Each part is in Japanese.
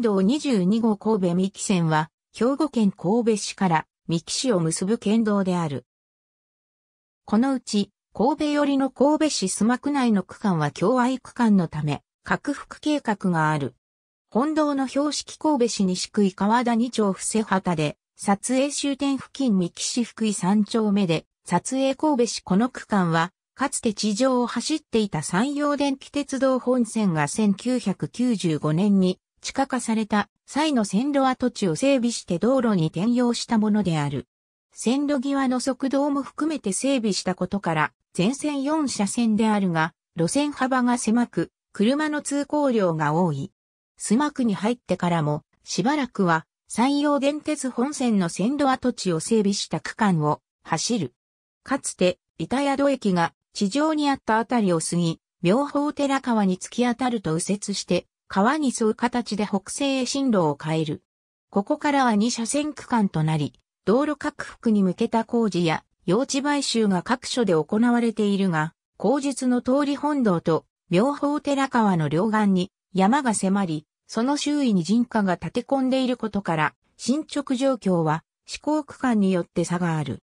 道22号神戸三木線は、兵庫県神戸市から三木市を結ぶ県道である。このうち、神戸寄りの神戸市須磨区内の区間は共愛区間のため、拡幅計画がある。本道の標識神戸市西区井川田2丁伏せ畑で、撮影終点付近三木市福井3丁目で、撮影神戸市この区間は、かつて地上を走っていた山陽電気鉄道本線が1995年に地下化された際の線路跡地を整備して道路に転用したものである。線路際の側道も含めて整備したことから、全線4車線であるが、路線幅が狭く、車の通行量が多い。スマ区に入ってからも、しばらくは、山陽電鉄本線の線路跡地を整備した区間を走る。かつて、板宿駅が地上にあったあたりを過ぎ、妙法寺川に突き当たると右折して、川に沿う形で北西へ進路を変える。ここからは2車線区間となり、道路拡幅に向けた工事や用地買収が各所で行われているが、後述の通り本堂と妙法寺川の両岸に山が迫り、その周囲に人家が立て込んでいることから、進捗状況は思行区間によって差がある。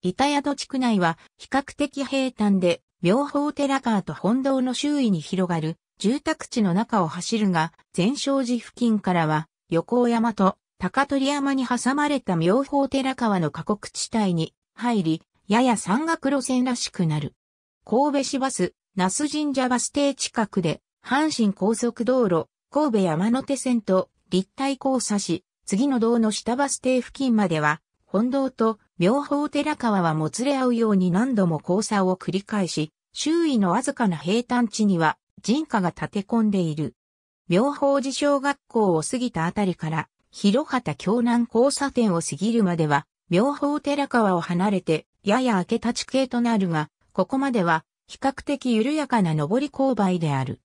板宿地区内は比較的平坦で、妙法寺川と本堂の周囲に広がる住宅地の中を走るが、全勝寺付近からは、横尾山と高取山に挟まれた妙法寺川の過酷地帯に入り、やや山岳路線らしくなる。神戸市バス、那須神社バス停近くで、阪神高速道路、神戸山手線と立体交差し、次の道の下バス停付近までは、本道と妙法寺川はもつれ合うように何度も交差を繰り返し、周囲のわずかな平坦地には人家が立て込んでいる。妙法寺小学校を過ぎたあたりから、広畑京南交差点を過ぎるまでは、妙法寺川を離れて、やや明け立ち系となるが、ここまでは、比較的緩やかな上り勾配である。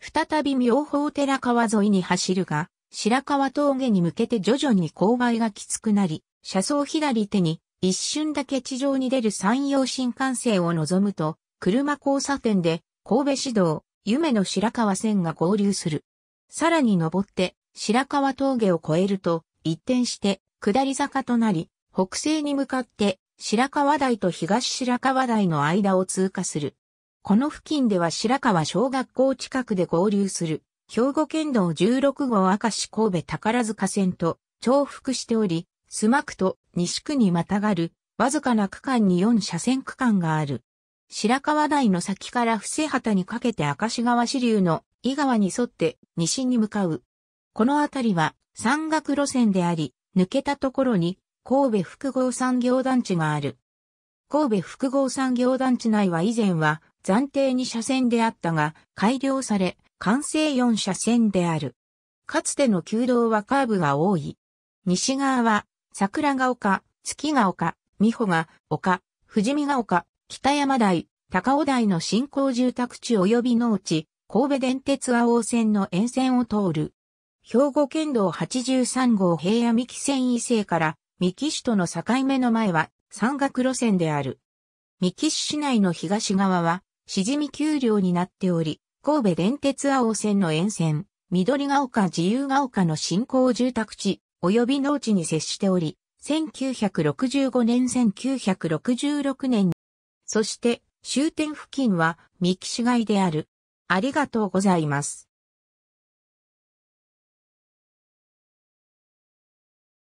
再び妙法寺川沿いに走るが、白川峠に向けて徐々に勾配がきつくなり、車窓左手に一瞬だけ地上に出る山陽新幹線を望むと、車交差点で神戸市道夢の白川線が合流する。さらに登って白川峠を越えると一転して下り坂となり、北西に向かって白川台と東白川台の間を通過する。この付近では白川小学校近くで合流する、兵庫県道16号明石神戸宝塚線と重複しており、須磨区と西区にまたがる、わずかな区間に4車線区間がある。白川台の先から伏畑にかけて明石川支流の井川に沿って西に向かう。この辺りは山岳路線であり、抜けたところに神戸複合産業団地がある。神戸複合産業団地内は以前は暫定に車線であったが改良され、完成4車線である。かつての旧道はカーブが多い。西側は桜が丘、月が丘、美穂が丘、富士見が丘、北山台、高尾台の新興住宅地及び農地、神戸電鉄和王線の沿線を通る。兵庫県道83号平野三木線伊勢から三木市との境目の前は山岳路線である。三木市市内の東側は、しじみ丘陵になっており、神戸電鉄和王線の沿線、緑が丘自由が丘の新興住宅地、及び農地に接しており、1965年1966年そして終点付近は三木市街である。ありがとうございます。